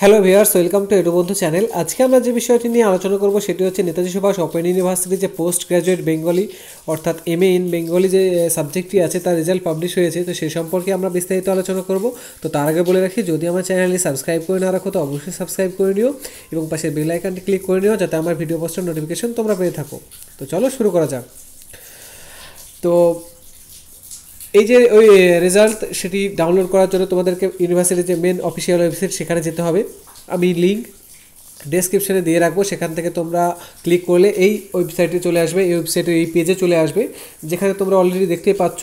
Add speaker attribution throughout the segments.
Speaker 1: hello viewers welcome to বন্ধু channel আজকে আমরা যে বিষয়টি নিয়ে আলোচনা করব সেটি হচ্ছে নেতাজি সুভাষ ওপেন ইউনিভার্সিটি যে পোস্ট গ্র্যাজুয়েট বেঙ্গলি অর্থাৎ এম এ ইন বেঙ্গলি যে সাবজেক্টটি আছে তার রেজাল্ট পাবলিশ হয়েছে তো সে সম্পর্কে আমরা বিস্তারিত আলোচনা করব তো তার আগে বলে রাখি যদি আমার চ্যানেলটি সাবস্ক্রাইব করে না রাখো তো অবশ্যই সাবস্ক্রাইব করে নিও এবং পাশে বেল আইকনটি ক্লিক করে নিও যাতে আমার ভিডিও পোস্টের নোটিফিকেশন তোমরা পেয়ে থাকো তো চলো শুরু করা যাক তো এই যে ওই রেজাল্ট সেটি ডাউনলোড করার জন্য তোমাদেরকে ইউনিভার্সিটির যে মেন অফিসিয়াল ওয়েবসাইট সেখানে যেতে হবে আমি লিঙ্ক ডেসক্রিপশানে দিয়ে রাখবো সেখান থেকে তোমরা ক্লিক করলে এই ওয়েবসাইটে চলে আসবে এই ওয়েবসাইটের এই পেজে চলে আসবে যেখানে তোমরা অলরেডি দেখতেই পাচ্ছ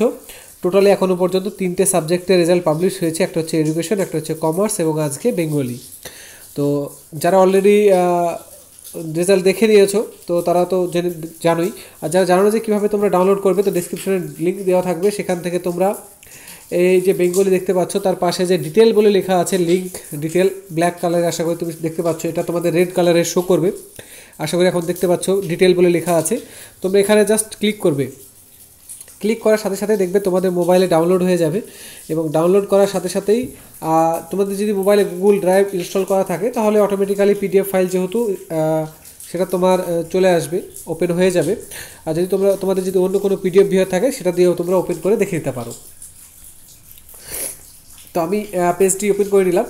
Speaker 1: টোটালি এখনও পর্যন্ত তিনটে সাবজেক্টের রেজাল্ট পাবলিশ হয়েছে একটা হচ্ছে এডুকেশন একটা হচ্ছে কমার্স এবং আজকে বেঙ্গলি তো যারা অলরেডি রেজাল্ট দেখে নিয়েছো তো তারা তো জেনে জানোই আর যারা জানো যে কীভাবে তোমরা ডাউনলোড করবে তো ডিসক্রিপশনে লিঙ্ক দেওয়া থাকবে সেখান থেকে তোমরা এই যে বেঙ্গলি দেখতে পাচ্ছ তার পাশে যে ডিটেল বলে লেখা আছে লিঙ্ক ডিটেল ব্ল্যাক কালারে আশা করি তুমি দেখতে পাচ্ছ এটা তোমাদের রেড কালারে শো করবে আশা করি এখন দেখতে পাচ্ছ ডিটেল বলে লেখা আছে তোমরা এখানে জাস্ট ক্লিক করবে ক্লিক করার সাথে সাথে দেখবে তোমাদের মোবাইলে ডাউনলোড হয়ে যাবে এবং ডাউনলোড করার সাথে সাথেই তোমাদের যদি মোবাইলে গুগল ড্রাইভ ইনস্টল করা থাকে তাহলে অটোমেটিক্যালি পিডিএফ ফাইল যেহেতু সেটা তোমার চলে আসবে ওপেন হয়ে যাবে আর যদি তোমরা তোমাদের যদি অন্য কোনো পিডিএফ ভিওর থাকে সেটা দিয়েও তোমরা ওপেন করে দেখে নিতে পারো তো আমি পেজটি ওপেন করে নিলাম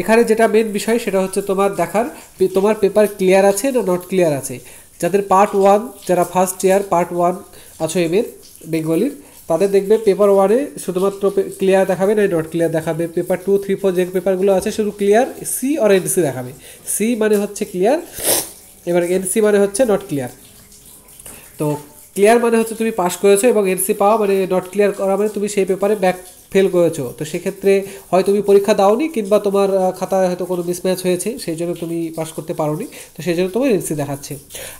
Speaker 1: এখানে যেটা মেন বিষয় সেটা হচ্ছে তোমার দেখার তোমার পেপার ক্লিয়ার আছে না নট ক্লিয়ার আছে যাদের পার্ট ওয়ান যারা ফার্স্ট ইয়ার পার্ট ওয়ান আছো এমের বেঙ্গলির তাদের দেখবে পেপার ওয়ানে শুধুমাত্র ক্লিয়ার দেখাবে না নট ক্লিয়ার দেখাবে পেপার টু থ্রি ফোর যে পেপারগুলো আছে শুধু ক্লিয়ার সি আর এনসি দেখাবে সি মানে হচ্ছে ক্লিয়ার এবার এনসি মানে হচ্ছে নট ক্লিয়ার তো ক্লিয়ার মানে হচ্ছে তুমি পাস করেছো এবং এনসি পাওয়া মানে নট ক্লিয়ার করা মানে তুমি সেই পেপারে ব্যাক ফেল করেছো তো সেক্ষেত্রে হয় তুমি পরীক্ষা দাওনি কিংবা তোমার খাতায় হয়তো কোনো মিসম্যাচ হয়েছে সেই জন্য তুমি পাস করতে পারো তো সেই জন্য তোমার এনসি দেখাচ্ছে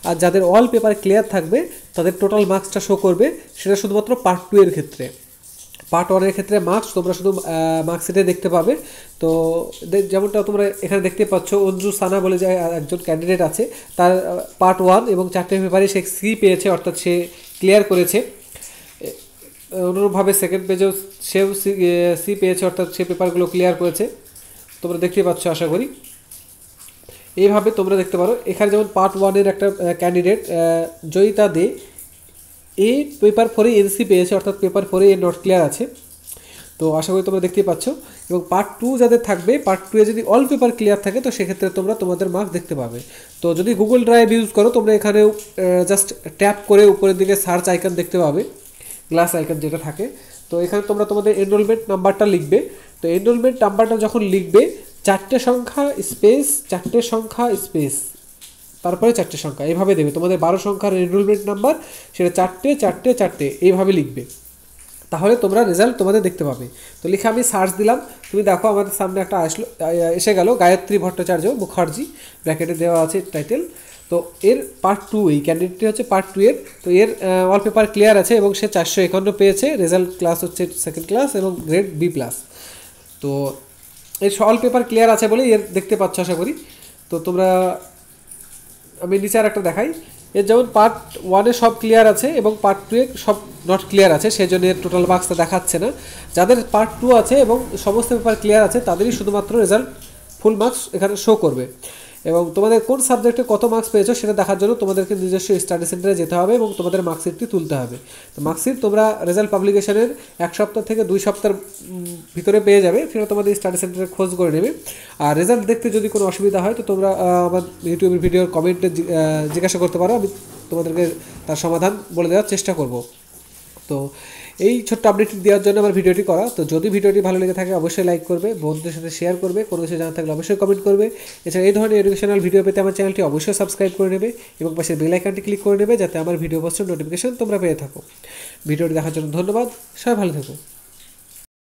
Speaker 1: আর যাদের অল পেপার ক্লিয়ার থাকবে তাদের টোটাল মার্কসটা শো করবে সেটা শুধুমাত্র পার্ট টু এর ক্ষেত্রে পার্ট ওয়ানের ক্ষেত্রে মার্কস তোমরা শুধু মার্কশিটে দেখতে পাবে তো যেমনটা তোমরা এখানে দেখতে পাচ্ছ অঞ্জু সানা বলে যে একজন ক্যান্ডিডেট আছে তার পার্ট ওয়ান এবং চারটে পেপারে সে সি পেয়েছে অর্থাৎ সে ক্লিয়ার করেছে অনুরূপভাবে সেকেন্ড পেজেও সেও সি পেয়েছে অর্থাৎ সে পেপারগুলো ক্লিয়ার করেছে তোমরা দেখতে পাচ্ছ আশা করি এইভাবে তোমরা দেখতে পারো এখানে যেমন পার্ট ওয়ানের একটা ক্যান্ডিডেট জয়িতা দে এ পেপার ফোরে এনসি পেয়েছে অর্থাৎ পেপার ফোরে এর নট ক্লিয়ার আছে তো আশা করি তোমরা দেখতেই পাচ্ছ এবং পার্ট টু যাদের থাকবে পার্ট টুয়ে যদি অল পেপার ক্লিয়ার থাকে তো সেক্ষেত্রে তোমরা তোমাদের মার্ক দেখতে পাবে তো যদি গুগল ড্রাইভ ইউজ করো তোমরা এখানেও জাস্ট ট্যাপ করে উপরের দিকে সার্চ আইকন দেখতে পাবে গ্লাস আইকন যেটা থাকে তো এখানে তোমরা তোমাদের এনরোলমেন্ট নাম্বারটা লিখবে তো এনরোলমেন্ট নাম্বারটা যখন লিখবে চারটে সংখ্যা স্পেস চারটে সংখ্যা স্পেস তারপরে চারটে সংখ্যা এইভাবে দেবে তোমাদের বারো সংখ্যার এনরোলমেন্ট নাম্বার সেটা চারটে চারটে চারটে এইভাবে লিখবে তাহলে তোমরা রেজাল্ট তোমাদের দেখতে পাবে তো লিখে আমি সার্চ দিলাম তুমি দেখো আমাদের সামনে একটা আসলো এসে গেল গায়ত্রী ভট্টাচার্য মুখার্জি ব্র্যাকেটে দেওয়া আছে টাইটেল তো এর পার্ট টু এই ক্যান্ডিডেটটি হচ্ছে পার্ট টু এর তো এর পেপার ক্লিয়ার আছে এবং সে চারশো একান্ন পেয়েছে রেজাল্ট ক্লাস হচ্ছে সেকেন্ড ক্লাস এবং গ্রেড বি প্লাস তো এর অল পেপার ক্লিয়ার আছে বলে এর দেখতে পাচ্ছ আশা করি তো তোমরা আমি নিচে আর একটা দেখাই এর যেমন পার্ট ওয়ানে সব ক্লিয়ার আছে এবং পার্ট টুয়ে সব নট ক্লিয়ার আছে সেই জন্য এর টোটাল মার্কসটা দেখাচ্ছে না যাদের পার্ট টু আছে এবং সমস্ত পেপার ক্লিয়ার আছে তাদেরই শুধুমাত্র রেজাল্ট ফুল মার্কস এখানে শো করবে এবং তোমাদের কোন সাবজেক্টে কত মার্কস পেয়েছো সেটা দেখার জন্য তোমাদেরকে নিজস্ব স্টাডি সেন্টারে যেতে হবে এবং তোমাদের মার্কশিটটি তুলতে হবে তো মার্কশিট তোমরা রেজাল্ট পাবলিকেশনের এক সপ্তাহ থেকে দুই সপ্তাহের ভিতরে পেয়ে যাবে সেটা তোমাদের স্টাডি সেন্টারে খোঁজ করে নেবে আর রেজাল্ট দেখতে যদি কোনো অসুবিধা হয় তো তোমরা আমার ইউটিউবের ভিডিওর কমেন্টে জিজ্ঞাসা করতে পারো আমি তোমাদেরকে তার সমাধান বলে দেওয়ার চেষ্টা করব তো এই ছোট্ট আপডেটটি দেওয়ার জন্য আমার ভিডিওটি করা তো যদি ভিডিওটি ভালো লেগে থাকে অবশ্যই লাইক করবে বন্ধুদের সাথে শেয়ার করবে কোনো কিছু জানা থাকলে অবশ্যই কমেন্ট করবে এছাড়া এই ধরনের এডুকেশনাল ভিডিও পেতে আমার চ্যানেলটি অবশ্যই সাবস্ক্রাইব করে নেবে এবং পাশে বেল আইকনটি ক্লিক করে নেবে যাতে আমার ভিডিও পোস্টের নোটিফিকেশন তোমরা পেয়ে থাকো ভিডিওটি দেখার জন্য ধন্যবাদ সবাই ভালো থাকো